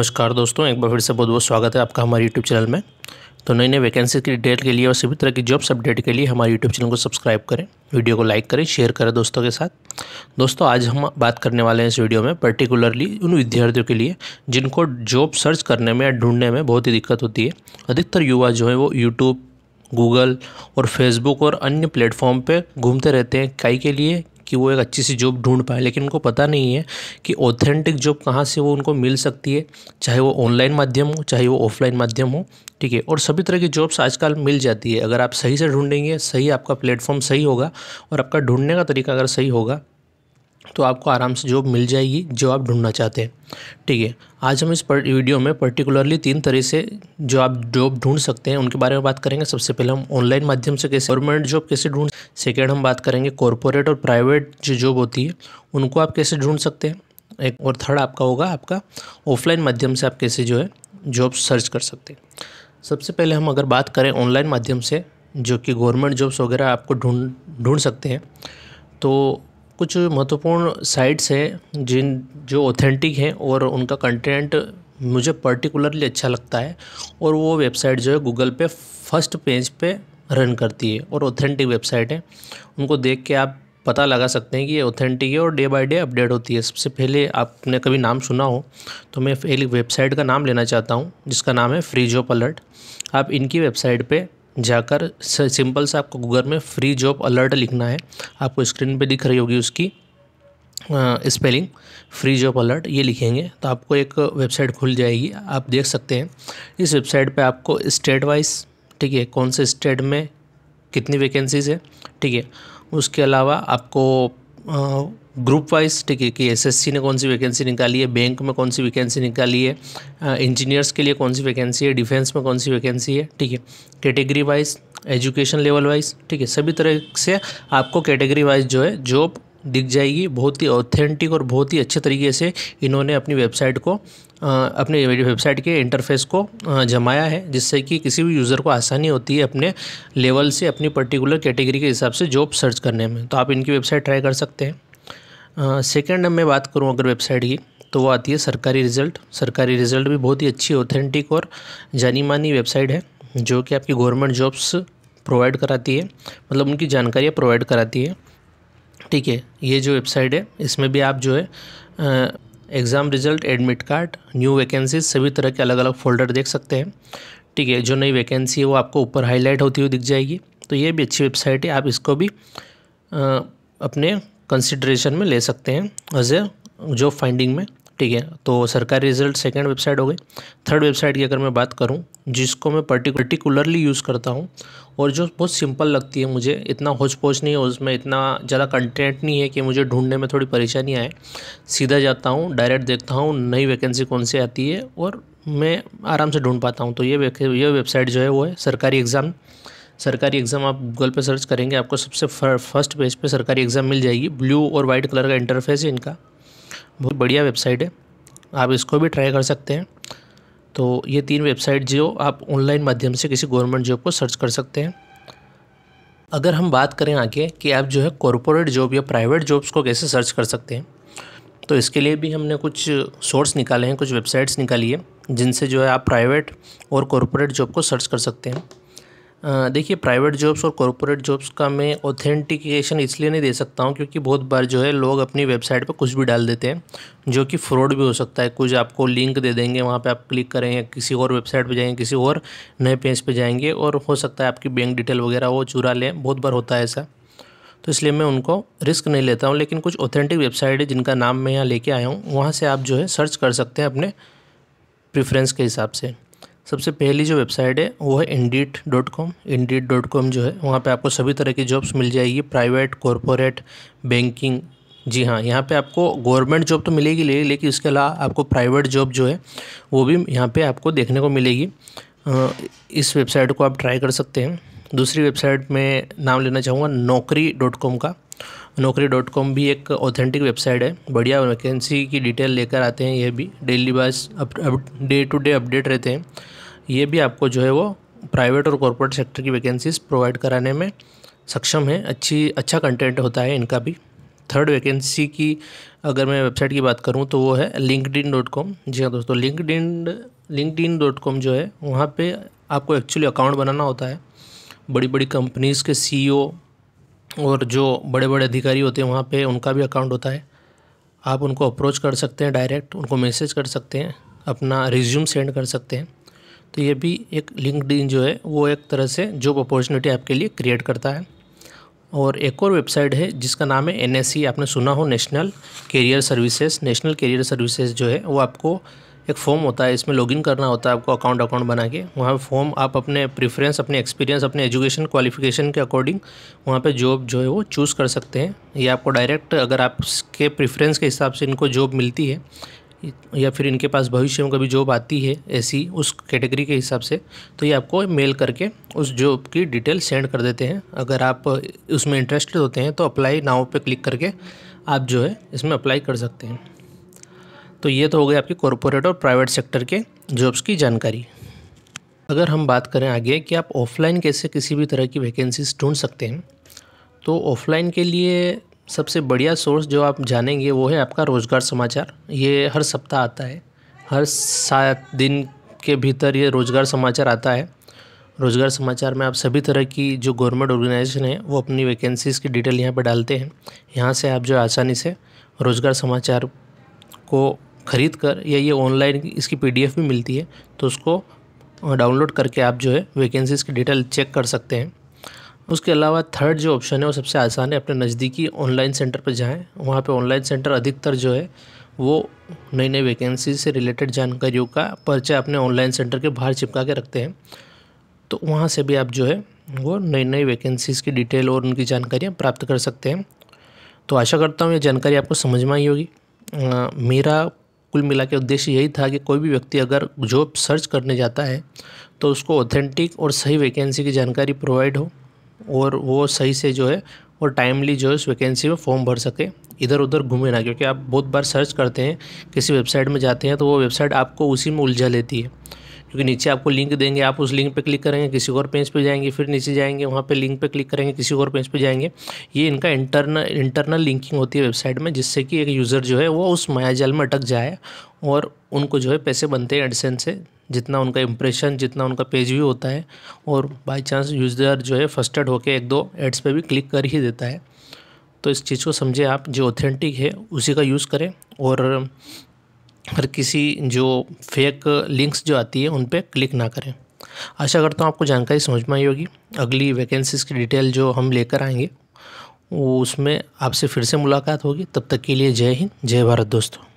नमस्कार दोस्तों एक बार फिर से बहुत बहुत स्वागत है आपका हमारे यूट्यूब चैनल में तो नई नई वैकेंसी की डेट के लिए और सभी तरह की जॉब्स अपडेट के लिए हमारे यूट्यूब चैनल को सब्सक्राइब करें वीडियो को लाइक करें शेयर करें दोस्तों के साथ दोस्तों आज हम बात करने वाले हैं इस वीडियो में पर्टिकुलरली उन विद्यार्थियों के लिए जिनको जॉब सर्च करने में या ढूंढने में बहुत ही दिक्कत होती है अधिकतर युवा जो है वो यूट्यूब गूगल और फेसबुक और अन्य प्लेटफॉर्म पर घूमते रहते हैं कई के लिए कि वो एक अच्छी सी जॉब ढूंढ पाए लेकिन उनको पता नहीं है कि ऑथेंटिक जॉब कहाँ से वो उनको मिल सकती है चाहे वो ऑनलाइन माध्यम हो चाहे वो ऑफलाइन माध्यम हो ठीक है और सभी तरह की जॉब्स आजकल मिल जाती है अगर आप सही से ढूंढेंगे सही आपका प्लेटफॉर्म सही होगा और आपका ढूंढने का तरीका अगर सही होगा तो आपको आराम से जॉब मिल जाएगी जो आप ढूंढना चाहते हैं ठीक है आज हम इस पर वीडियो में पर्टिकुलरली तीन तरह से जो आप जॉब ढूंढ सकते हैं उनके बारे में बात करेंगे सबसे पहले हम ऑनलाइन माध्यम से कैसे गवर्नमेंट जॉब कैसे ढूंढ सेकेंड हम बात करेंगे कॉरपोरेट और प्राइवेट जो जॉब होती है उनको आप कैसे ढूंढ सकते हैं एक और थर्ड आपका होगा आपका ऑफलाइन माध्यम से आप कैसे जो है जॉब सर्च कर सकते हैं सबसे पहले हम अगर बात करें ऑनलाइन माध्यम से जो कि गवर्नमेंट जॉब्स वगैरह आपको ढूंढ ढूंढ सकते हैं तो कुछ महत्वपूर्ण साइट्स हैं जिन जो ऑथेंटिक हैं और उनका कंटेंट मुझे पर्टिकुलरली अच्छा लगता है और वो वेबसाइट जो है गूगल पे फर्स्ट पेज पे रन करती है और ऑथेंटिक वेबसाइट है उनको देख के आप पता लगा सकते हैं कि ये ऑथेंटिक है और डे बाय डे अपडेट होती है सबसे पहले आपने कभी नाम सुना हो तो मैं एक वेबसाइट का नाम लेना चाहता हूँ जिसका नाम है फ्रीजो पलट आप इनकी वेबसाइट पर जाकर सिंपल सा आपको गूगल में फ्री जॉब अलर्ट लिखना है आपको स्क्रीन पे दिख रही होगी उसकी स्पेलिंग फ्री जॉब अलर्ट ये लिखेंगे तो आपको एक वेबसाइट खुल जाएगी आप देख सकते हैं इस वेबसाइट पे आपको स्टेट वाइज ठीक है कौन से स्टेट में कितनी वैकेंसीज़ है ठीक है उसके अलावा आपको ग्रुप वाइज ठीक है कि एसएससी ने कौन सी वैकेंसी निकाली है बैंक में कौन सी वैकेंसी निकाली है इंजीनियर्स के लिए कौन सी वैकेंसी है डिफेंस में कौन सी वैकेंसी है ठीक है category wise education level wise ठीक है सभी तरह से आपको कैटेगरी वाइज जो है जॉब दिख जाएगी बहुत ही ऑथेंटिक और बहुत ही अच्छे तरीके से इन्होंने अपनी वेबसाइट को अपने वेबसाइट के इंटरफेस को जमाया है जिससे कि किसी भी यूज़र को आसानी होती है अपने लेवल से अपनी पर्टिकुलर कैटेगरी के हिसाब से जॉब सर्च करने में तो आप इनकी वेबसाइट ट्राई कर सकते हैं सेकेंड मैं बात करूँ अगर वेबसाइट की तो वो आती है सरकारी रिज़ल्ट सरकारी रिज़ल्ट भी बहुत ही अच्छी ऑथेंटिक और जानी मानी वेबसाइट है जो कि आपकी गवर्नमेंट जॉब्स प्रोवाइड कराती है मतलब उनकी जानकारियाँ प्रोवाइड कराती है ठीक है ये जो वेबसाइट है इसमें भी आप जो है exam result admit card new vacancies सभी तरह के अलग अलग फोल्डर देख सकते हैं ठीक है जो नई वैकेंसी है वो आपको ऊपर हाईलाइट होती हुई दिख जाएगी तो ये भी अच्छी वेबसाइट है आप इसको भी आ, अपने कंसिड्रेशन में ले सकते हैं एज ए जॉब फाइंडिंग में ठीक है तो सरकारी रिजल्ट सेकेंड वेबसाइट हो गई थर्ड वेबसाइट की अगर मैं बात करूँ जिसको मैं पर्टिकुलरली यूज़ करता हूँ और जो बहुत सिंपल लगती है मुझे इतना होच पोच नहीं है उसमें इतना ज़्यादा कंटेंट नहीं है कि मुझे ढूंढने में थोड़ी परेशानी आए सीधा जाता हूँ डायरेक्ट देखता हूँ नई वैकेंसी कौन सी आती है और मैं आराम से ढूंढ पाता हूँ तो ये ये वेबसाइट जो है वो है सरकारी एग्ज़ाम सरकारी एग्ज़ाम आप गूगल पर सर्च करेंगे आपको सबसे फर्स्ट पेज पे सरकारी एग्ज़ाम मिल जाएगी ब्लू और वाइट कलर का इंटरफेस है इनका बहुत बढ़िया वेबसाइट है आप इसको भी ट्राई कर सकते हैं तो ये तीन वेबसाइट जो आप ऑनलाइन माध्यम से किसी गवर्नमेंट जॉब को सर्च कर सकते हैं अगर हम बात करें आगे कि आप जो है कॉरपोरेट जॉब या प्राइवेट जॉब्स को कैसे सर्च कर सकते हैं तो इसके लिए भी हमने कुछ सोर्स निकाले हैं कुछ वेबसाइट्स निकाली है जिनसे जो है आप प्राइवेट और कॉरपोरेट जॉब को सर्च कर सकते हैं देखिए प्राइवेट जॉब्स और कॉरपोरेट जॉब्स का मैं ऑथेंटिकेशन इसलिए नहीं दे सकता हूँ क्योंकि बहुत बार जो है लोग अपनी वेबसाइट पर कुछ भी डाल देते हैं जो कि फ्रॉड भी हो सकता है कुछ आपको लिंक दे देंगे वहाँ पे आप क्लिक करें या किसी और वेबसाइट पे जाएंगे किसी और नए पेज पे जाएंगे और हो सकता है आपकी बैंक डिटेल वगैरह वो चुरा लें बहुत बार होता है ऐसा तो इसलिए मैं उनको रिस्क नहीं लेता हूँ लेकिन कुछ ऑथेंटिक वेबसाइट है जिनका नाम मैं यहाँ लेके आया हूँ वहाँ से आप जो है सर्च कर सकते हैं अपने प्रिफ्रेंस के हिसाब से सबसे पहली जो वेबसाइट है वो है Indeed dot com Indeed dot com जो है वहाँ पे आपको सभी तरह की जॉब्स मिल जाएगी प्राइवेट कॉरपोरेट बैंकिंग जी हाँ यहाँ पे आपको गवर्नमेंट जॉब तो मिलेगी ले, लेकिन इसके अलावा आपको प्राइवेट जॉब जो है वो भी यहाँ पे आपको देखने को मिलेगी इस वेबसाइट को आप ट्राई कर सकते हैं दूसरी वेबसाइट में नाम लेना चाहूँगा नौकरी डॉट कॉम का नौकरी डॉट कॉम भी एक ऑथेंटिक वेबसाइट है बढ़िया वैकेंसी की डिटेल लेकर आते हैं ये भी डेली बाइस डे टू डे अपडेट रहते हैं ये भी आपको जो है वो प्राइवेट और कॉरपोरेट सेक्टर की वैकेंसीज प्रोवाइड कराने में सक्षम है अच्छी अच्छा कंटेंट होता है इनका भी थर्ड वैकेंसी की अगर मैं वेबसाइट की बात करूँ तो वो है लिंकड डॉट कॉम जी हाँ दोस्तों linked LinkedIn dot com जो है वहाँ पे आपको एक्चुअली अकाउंट बनाना होता है बड़ी बड़ी कंपनीज़ के सी और जो बड़े बड़े अधिकारी होते हैं वहाँ पे उनका भी अकाउंट होता है आप उनको अप्रोच कर सकते हैं डायरेक्ट उनको मैसेज कर सकते हैं अपना रिज्यूम सेंड कर सकते हैं तो ये भी एक लिंकड जो है वो एक तरह से जॉब अपॉर्चुनिटी आपके लिए क्रिएट करता है और एक और वेबसाइट है जिसका नाम है एन e, आपने सुना हो national career services national career services जो है वो आपको एक फॉर्म होता है इसमें लॉगिन करना होता है आपको अकाउंट अकाउंट बना के वहाँ पर फॉर्म आप अपने प्रेफरेंस अपने एक्सपीरियंस अपने एजुकेशन क्वालिफिकेशन के अकॉर्डिंग वहाँ पे जॉब जो है वो चूज़ कर सकते हैं या आपको डायरेक्ट अगर आपके प्रेफरेंस के हिसाब से इनको जॉब मिलती है या फिर इनके पास भविष्य में कभी जॉब आती है ऐसी उस कैटेगरी के हिसाब से तो ये आपको मेल करके उस जॉब की डिटेल सेंड कर देते हैं अगर आप उसमें इंटरेस्टेड होते हैं तो अप्लाई नाव पे क्लिक करके आप जो है इसमें अप्लाई कर सकते हैं तो ये तो हो गई आपकी कॉरपोरेट और प्राइवेट सेक्टर के जॉब्स की जानकारी अगर हम बात करें आगे कि आप ऑफलाइन कैसे किसी भी तरह की वैकेंसीज ढूंढ सकते हैं तो ऑफलाइन के लिए सबसे बढ़िया सोर्स जो आप जानेंगे वो है आपका रोज़गार समाचार ये हर सप्ताह आता है हर सात दिन के भीतर ये रोज़गार समाचार आता है रोज़गार समाचार में आप सभी तरह की जो गवर्नमेंट ऑर्गेनाइजेशन है वो अपनी वैकेंसीज़ की डिटेल यहाँ पर डालते हैं यहाँ से आप जो आसानी से रोज़गार समाचार को ख़रीद कर या ये ऑनलाइन इसकी पीडीएफ भी मिलती है तो उसको डाउनलोड करके आप जो है वैकेंसीज़ की डिटेल चेक कर सकते हैं उसके अलावा थर्ड जो ऑप्शन है वो सबसे आसान है अपने नज़दीकी ऑनलाइन सेंटर पर जाएँ वहाँ पर ऑनलाइन सेंटर अधिकतर जो है वो नई नई वैकेंसी से रिलेटेड जानकारियों का पर्चा अपने ऑनलाइन सेंटर के बाहर चिपका के रखते हैं तो वहाँ से भी आप जो है वो नई नई वैकेंसीज़ की डिटेल और उनकी जानकारियाँ प्राप्त कर सकते हैं तो आशा करता हूँ ये जानकारी आपको समझ में आई होगी मेरा कुल मिला के उद्देश्य यही था कि कोई भी व्यक्ति अगर जॉब सर्च करने जाता है तो उसको ऑथेंटिक और सही वैकेंसी की जानकारी प्रोवाइड हो और वो सही से जो है और टाइमली जो है उस वैकेंसी में फॉर्म भर सके इधर उधर घूमे ना क्योंकि आप बहुत बार सर्च करते हैं किसी वेबसाइट में जाते हैं तो वो वेबसाइट आपको उसी में उलझा लेती है क्योंकि नीचे आपको लिंक देंगे आप उस लिंक पे क्लिक करेंगे किसी और पेज पे जाएंगे फिर नीचे जाएंगे वहाँ पर लिंक पे क्लिक करेंगे किसी और पेज पे जाएंगे ये इनका इंटरनल इंटरनल लिंकिंग होती है वेबसाइट में जिससे कि एक यूज़र जो है वो उस मायाजाल में अटक जाए और उनको जो है पैसे बनते हैं एडसेंस से जितना उनका इंप्रेशन जितना उनका पेज भी होता है और बाई चांस यूज़र जो है फर्स्टेड होकर एक दो एड्स पर भी क्लिक कर ही देता है तो इस चीज़ को समझे आप जो ऑथेंटिक है उसी का यूज़ करें और हर किसी जो फेक लिंक्स जो आती है उन पर क्लिक ना करें आशा करता हूँ आपको जानकारी समझ में आई होगी अगली वैकेंसीज़ की डिटेल जो हम लेकर आएंगे वो उसमें आपसे फिर से मुलाकात होगी तब तक के लिए जय हिंद जय भारत दोस्तों